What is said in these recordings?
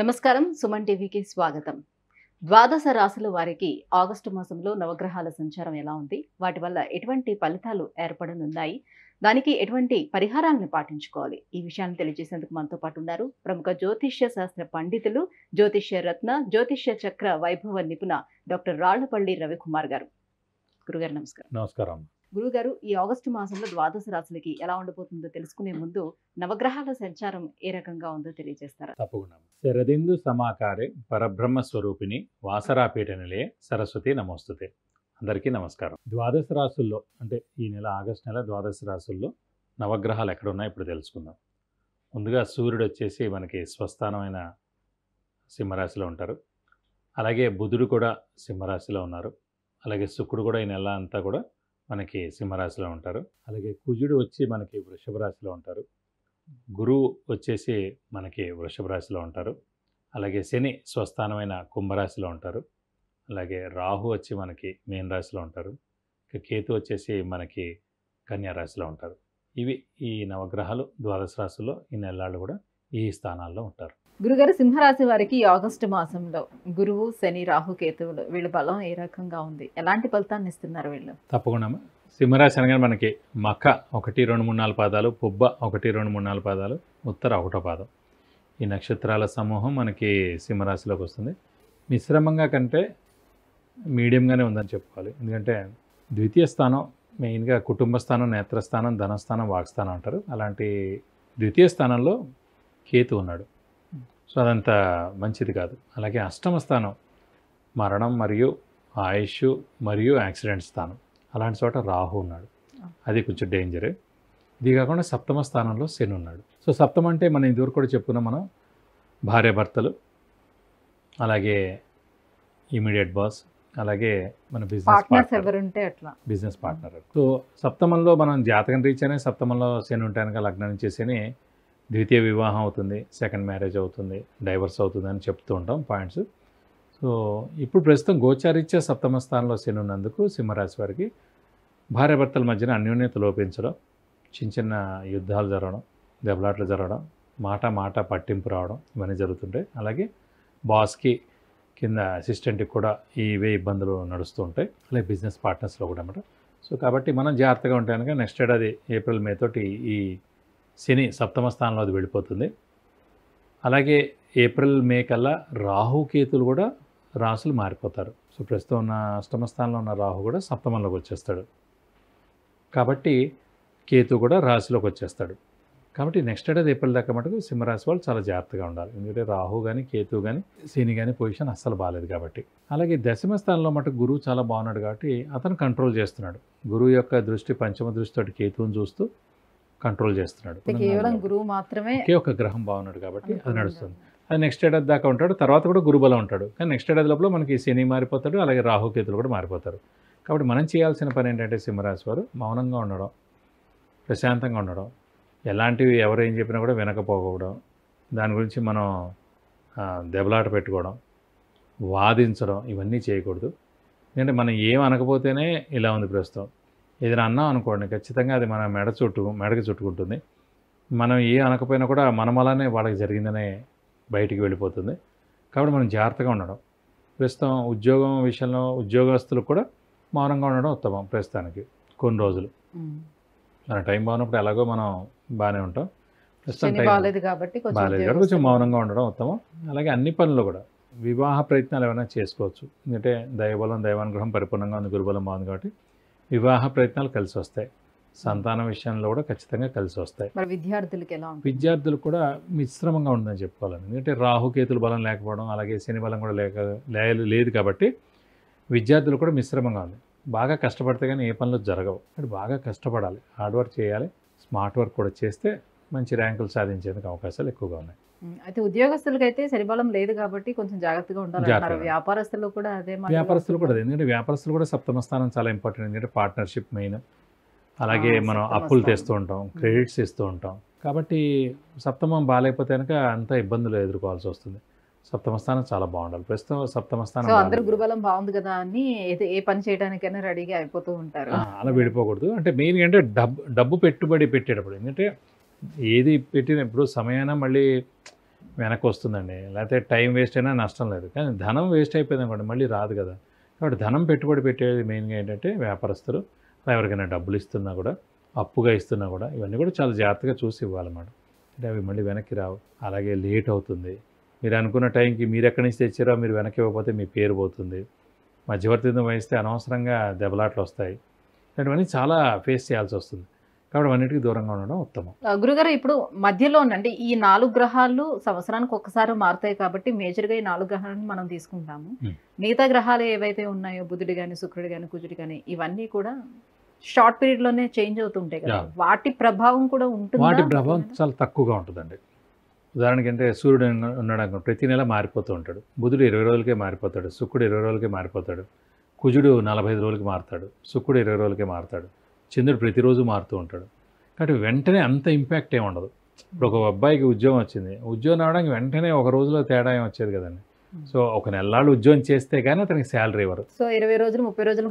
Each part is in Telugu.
నమస్కారం సుమన్ టీవీకి స్వాగతం ద్వాదశ రాశుల వారికి ఆగస్టు మాసంలో నవగ్రహాల సంచారం ఎలా ఉంది వాటి వల్ల ఎటువంటి ఫలితాలు ఏర్పడనున్నాయి దానికి ఎటువంటి పరిహారాలను పాటించుకోవాలి ఈ విషయాన్ని తెలియజేసేందుకు మనతో పాటు ఉన్నారు ప్రముఖ జ్యోతిష్య శాస్త్ర పండితులు జ్యోతిష్య రత్న జ్యోతిష్య చక్ర వైభవ నిపుణ డాక్టర్ రాళ్లపల్లి రవికుమార్ గారు గురుగారు నమస్కారం నమస్కారం గురుగారు ఈ ఆగస్టు మాసంలో ద్వాదశ రాశులకి ఎలా ఉండబోతుందో తెలుసుకునే ముందు నవగ్రహాల సంచారం ఏ రకంగా ఉందో తెలియజేస్తారు తప్పకుండా శరదిందు సమాకారే పరబ్రహ్మ స్వరూపిణి వాసరాపీఠ నిలయ సరస్వతి నమోస్తుతే అందరికీ నమస్కారం ద్వాదశ రాశుల్లో అంటే ఈ నెల ఆగస్టు నెల ద్వాదశ రాసుల్లో నవగ్రహాలు ఎక్కడ ఉన్నాయో ఇప్పుడు తెలుసుకుందాం ముందుగా సూర్యుడు వచ్చేసి మనకి స్వస్థానమైన సింహరాశిలో ఉంటారు అలాగే బుధుడు కూడా సింహరాశిలో ఉన్నారు అలాగే శుక్రుడు కూడా ఈ నెల అంతా కూడా మనకి సింహరాశిలో ఉంటారు అలాగే కుజుడు వచ్చి మనకి వృషభ రాశిలో ఉంటారు గురువు వచ్చేసి మనకి వృషభ రాశిలో ఉంటారు అలాగే శని స్వస్థానమైన కుంభరాశిలో ఉంటారు అలాగే రాహు వచ్చి మనకి మేన్ రాశిలో ఉంటారు ఇక కేతు వచ్చేసి మనకి కన్యా రాశిలో ఉంటారు ఇవి ఈ నవగ్రహాలు ద్వాదశ రాశుల్లో ఈ నెలలు కూడా ఈ స్థానాల్లో ఉంటారు గురుగారు సింహరాశి వారికి ఆగస్టు మాసంలో గురువు శని రాహు కేతువులు వీళ్ళ బలం ఏ రకంగా ఉంది ఎలాంటి ఫలితాన్ని ఇస్తున్నారు వీళ్ళు తప్పకుండా సింహరాశి అనగా మనకి మక్క ఒకటి రెండు మూడు నాలుగు పాదాలు పుబ్బ ఒకటి రెండు మూడు నాలుగు పాదాలు ఉత్తర ఒకటో పాదం ఈ నక్షత్రాల సమూహం మనకి సింహరాశిలోకి వస్తుంది మిశ్రమంగా కంటే మీడియంగానే ఉందని చెప్పుకోవాలి ఎందుకంటే ద్వితీయ స్థానం మెయిన్గా కుటుంబ స్థానం నేత్రస్థానం ధనస్థానం వాక్స్థానం అంటారు అలాంటి ద్వితీయ స్థానంలో కేతు ఉన్నాడు సో అదంత మంచిది కాదు అలాగే అష్టమ స్థానం మరణం మరియు ఆయుష్ మరియు యాక్సిడెంట్ స్థానం అలాంటి చోట రాహు ఉన్నాడు అది కొంచెం డేంజరే ఇది కాకుండా సప్తమ స్థానంలో శని ఉన్నాడు సో సప్తమ అంటే మనం ఇదివరకు కూడా చెప్పుకున్నాం మనం భార్యాభర్తలు అలాగే ఇమీడియట్ బాస్ అలాగే మన బిజినెస్ ఎవరుంటే అట్లా బిజినెస్ పార్ట్నర్ సో సప్తమంలో మనం జాతకం రీచ్ అయినా సప్తమంలో శని ఉంటాను లగ్నం చేసేని ద్వితీయ వివాహం అవుతుంది సెకండ్ మ్యారేజ్ అవుతుంది డైవర్స్ అవుతుంది అని చెప్తూ ఉంటాం పాయింట్స్ సో ఇప్పుడు ప్రస్తుతం గోచారిత్య సప్తమ స్థానంలో శని ఉన్నందుకు సింహరాశి వారికి భార్యాభర్తల మధ్యన అన్యోన్యత లోపించడం చిన్న చిన్న యుద్ధాలు జరగడం దెబ్బలాట్లు జరగడం మాట మాట పట్టింపు రావడం ఇవన్నీ జరుగుతుంటాయి అలాగే బాస్కి కింద అసిస్టెంట్కి కూడా ఇవే ఇబ్బందులు నడుస్తూ ఉంటాయి అలాగే బిజినెస్ పార్ట్నర్స్లో కూడా అన్నమాట సో కాబట్టి మనం జాగ్రత్తగా ఉంటాయి కనుక నెక్స్ట్ ఏడాది ఏప్రిల్ మే తోటి ఈ శని సప్తమ స్థానంలో అది వెళ్ళిపోతుంది అలాగే ఏప్రిల్ మే కల్లా రాహుకేతులు కూడా రాసులు మారిపోతారు సో ప్రస్తుతం ఉన్న అష్టమ స్థానంలో ఉన్న రాహు కూడా సప్తమంలోకి వచ్చేస్తాడు కాబట్టి కేతు కూడా రాశిలోకి వచ్చేస్తాడు కాబట్టి నెక్స్ట్ డే ఏప్రిల్ దాకా మటుకు సింహరాశి వాళ్ళు చాలా జాగ్రత్తగా ఉండాలి ఎందుకంటే రాహు కానీ కేతు కానీ శని కానీ పొజిషన్ అస్సలు బాగాలేదు కాబట్టి అలాగే దశమ స్థానంలో మటుకు గురువు చాలా బాగున్నాడు కాబట్టి అతను కంట్రోల్ చేస్తున్నాడు గురువు యొక్క దృష్టి పంచమ దృష్టితోటి కేతువుని చూస్తూ కంట్రోల్ చేస్తున్నాడు కేవలం గురువు మాత్రమే ఒక గ్రహం బాగున్నాడు కాబట్టి అది నడుస్తుంది అది నెక్స్ట్ ఏడాది దాకా ఉంటాడు తర్వాత కూడా గురుబలం ఉంటాడు కానీ నెక్స్ట్ ఏడాది లోపల మనకి శని మారిపోతాడు అలాగే రాహుకేతులు కూడా మారిపోతారు కాబట్టి మనం చేయాల్సిన పని ఏంటంటే సింహరాశి వారు మౌనంగా ఉండడం ప్రశాంతంగా ఉండడం ఎలాంటివి ఎవరేం చెప్పినా కూడా వినకపోకూడడం దాని గురించి మనం దెబ్బలాట పెట్టుకోవడం వాదించడం ఇవన్నీ చేయకూడదు ఎందుకంటే మనం ఏం అనకపోతేనే ఇలా ఉంది ప్రస్తుతం ఏదైనా అన్నాం అనుకోండి ఖచ్చితంగా అది మన మెడ చుట్టు మెడకి చుట్టుకుంటుంది మనం ఏ అనకపోయినా కూడా మనం అలానే వాళ్ళకి జరిగిందనే బయటికి వెళ్ళిపోతుంది కాబట్టి మనం జాగ్రత్తగా ఉండడం ప్రస్తుతం ఉద్యోగం విషయంలో ఉద్యోగస్తులకు కూడా మౌనంగా ఉండడం ఉత్తమం ప్రస్తుతానికి కొన్ని రోజులు మన టైం బాగున్నప్పుడు ఎలాగో మనం బాగానే ఉంటాం ప్రస్తుతం బాగాలేదు కాబట్టి కొంచెం మౌనంగా ఉండడం ఉత్తమం అలాగే అన్ని పనులు కూడా వివాహ ప్రయత్నాలు ఏమైనా చేసుకోవచ్చు ఎందుకంటే దైవబలం దైవానుగ్రహం పరిపూర్ణంగా ఉంది గురుబలం బాగుంది కాబట్టి వివాహ ప్రయత్నాలు కలిసి వస్తాయి సంతానం విషయంలో కూడా ఖచ్చితంగా కలిసి వస్తాయి విద్యార్థులకి ఎలా విద్యార్థులు కూడా మిశ్రమంగా ఉందని చెప్పుకోవాలి ఎందుకంటే రాహుకేతుల బలం లేకపోవడం అలాగే శని బలం కూడా లేక లేదు కాబట్టి విద్యార్థులు కూడా మిశ్రమంగా ఉంది బాగా కష్టపడితే కానీ ఏ పనులు జరగవు అంటే బాగా కష్టపడాలి హార్డ్ వర్క్ చేయాలి స్మార్ట్ వర్క్ కూడా చేస్తే మంచి ర్యాంకులు సాధించేందుకు అవకాశాలు ఎక్కువగా ఉన్నాయి అయితే ఉద్యోగస్తులకి అయితే సరిబలం లేదు కాబట్టి కొంచెం జాగ్రత్తగా ఉండాలి వ్యాపారస్తులు కూడా అదే వ్యాపారస్తులు కూడా అదే ఎందుకంటే వ్యాపారస్తులు కూడా సప్తమ స్థానం చాలా ఇంపార్టెంట్ ఎందుకంటే పార్ట్నర్షిప్ మెయిన్ అలాగే మనం అప్పులు తెస్తూ ఉంటాం క్రెడిట్స్ ఇస్తూ ఉంటాం కాబట్టి సప్తమం బాగాలేకపోతే కనుక అంత ఇబ్బందులు ఎదుర్కోవాల్సి వస్తుంది సప్తమ స్థానం చాలా బాగుండాలి ప్రస్తుతం సప్తమ స్థానం అందరూ గురుబలం బాగుంది కదా అని ఏ పని చేయడానికైనా రెడీగా అయిపోతూ ఉంటారు అలా విడిపోకూడదు అంటే మెయిన్ అంటే డబ్బు డబ్బు పెట్టుబడి పెట్టేటప్పుడు ఎందుకంటే ఏది పెట్టిన ఎప్పుడు సమయాన మళ్ళీ వెనక్కి వస్తుందండి లేకపోతే టైం వేస్ట్ అయినా నష్టం లేదు కానీ ధనం వేస్ట్ అయిపోయింది అనుకోండి మళ్ళీ రాదు కదా కాబట్టి ధనం పెట్టుబడి పెట్టేది మెయిన్గా ఏంటంటే వ్యాపారస్తులు ఎవరికైనా డబ్బులు ఇస్తున్నా కూడా అప్పుగా ఇస్తున్నా కూడా ఇవన్నీ కూడా చాలా జాగ్రత్తగా చూసి ఇవ్వాలన్నమాట అంటే అవి మళ్ళీ వెనక్కి రావు అలాగే లేట్ అవుతుంది మీరు అనుకున్న టైంకి మీరు ఎక్కడి నుంచి తెచ్చారో మీరు వెనక్కి ఇవ్వకపోతే మీ పేరు పోతుంది మధ్యవర్తిత్వం వహిస్తే అనవసరంగా దెబ్బలాట్లు వస్తాయి ఇలాంటివన్నీ చాలా ఫేస్ చేయాల్సి వస్తుంది కాబట్టి అన్నిటికీ దూరంగా ఉండడం ఉత్తమం గురుగారు ఇప్పుడు మధ్యలో ఉండండి ఈ నాలుగు గ్రహాలు సంవత్సరానికి ఒక్కసారి మారుతాయి కాబట్టి మేజర్గా ఈ నాలుగు గ్రహాలను మనం తీసుకుంటాము మిగతా గ్రహాలు ఏవైతే ఉన్నాయో బుధుడు కానీ శుక్రుడు కానీ కుజుడు కానీ ఇవన్నీ కూడా షార్ట్ పీరియడ్లోనే చేంజ్ అవుతుంటాయి కదా వాటి ప్రభావం కూడా ఉంటుంది వాటి ప్రభావం చాలా తక్కువగా ఉంటుందండి ఉదాహరణకి అంటే సూర్యుడు ఉన్నాడు ప్రతి నెల మారిపోతూ ఉంటాడు బుధుడు ఇరవై రోజులకే మారిపోతాడు శుక్రుడు ఇరవై రోజులకే మారిపోతాడు కుజుడు నలభై ఐదు రోజులకి మారుతాడు శుక్రుడు ఇరవై రోజులకే మారుతాడు చంద్రుడు ప్రతిరోజు మారుతూ ఉంటాడు కాబట్టి వెంటనే అంత ఇంపాక్ట్ ఏమి ఉండదు ఇప్పుడు ఒక అబ్బాయికి ఉద్యోగం వచ్చింది ఉద్యోగం రావడానికి వెంటనే ఒక రోజులో తేడా ఏమి వచ్చేది కదండి సో ఒక నెలలు ఉద్యోగం చేస్తే కానీ అతనికి శాలరీ ఇవ్వరు సో ఇరవై రోజులు ముప్పై రోజులు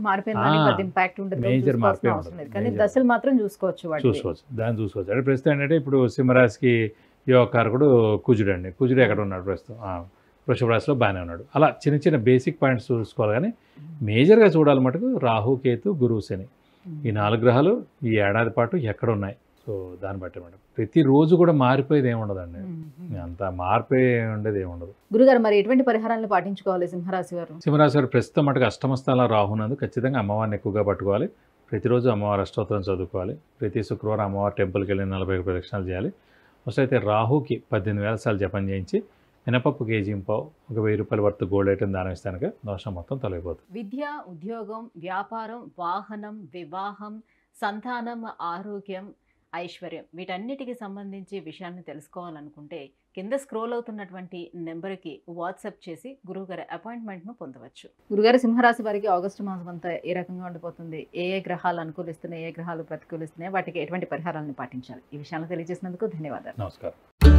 మేజర్ మార్పే కానీ దశలు మాత్రం చూసుకోవచ్చు చూసుకోవచ్చు దాన్ని చూసుకోవచ్చు అంటే ప్రస్తుతం ఏంటంటే ఇప్పుడు సింహరాశికి యోగకారకుడు కుజుడు అండి కుజుడు ఎక్కడ ఉన్నాడు ప్రస్తుతం వృషభ రాశిలో బాగానే ఉన్నాడు అలా చిన్న చిన్న బేసిక్ పాయింట్స్ చూసుకోవాలి కానీ మేజర్గా చూడాలి మటుకు రాహు కేతు గురువు శని ఈ నాలుగు గ్రహాలు ఈ ఏడాది పాటు ఎక్కడ ఉన్నాయి సో దాన్ని బట్టి మేడం ప్రతిరోజు కూడా మారిపోయేది ఏమి అండి అంత మారిపోయే ఉండేది ఏముండదు గురుగారు మరి ఎటువంటి పరిహారాన్ని పాటించుకోవాలి సింహరాశి వారు సింహరాశి వారు ప్రస్తుతం మటుకు అష్టమస్థానం రాహునందు ఖచ్చితంగా అమ్మవారిని ఎక్కువగా పట్టుకోవాలి ప్రతిరోజు అమ్మవారి అష్టోత్తరం చదువుకోవాలి ప్రతి శుక్రవారం అమ్మవారి టెంపుల్కి వెళ్ళి నలభై ప్రదక్షిణాలు చేయాలి ఫస్ట్ అయితే రాహుకి పద్దెనిమిది వేల సార్లు జపం చేయించి మినపప్పు కేజీ పావు ఒక వెయ్యి రూపాయల వర్త్ గోల్డ్ ఐటమ్ దానం ఇస్తానికి దోషం మొత్తం తొలగిపోతుంది విద్య ఉద్యోగం వ్యాపారం వాహనం వివాహం సంతానం ఆరోగ్యం ఐశ్వర్యం వీటన్నిటికీ సంబంధించి విషయాన్ని తెలుసుకోవాలనుకుంటే కింద స్క్రోల్ అవుతున్నటువంటి నెంబర్కి వాట్సాప్ చేసి గురువుగారి అపాయింట్మెంట్ను పొందవచ్చు గురుగారి సింహరాశి వారికి ఆగస్టు మాసం అంతా ఏ రకంగా ఉండిపోతుంది ఏ ఏ గ్రహాలు అనుకూలిస్తున్నాయి ఏ గ్రహాలు ప్రతికూలిస్తున్నాయి వాటికి ఎటువంటి పరిహారాలను పాటించాలి ఈ విషయాలను తెలియజేసినందుకు ధన్యవాదాలు నమస్కారం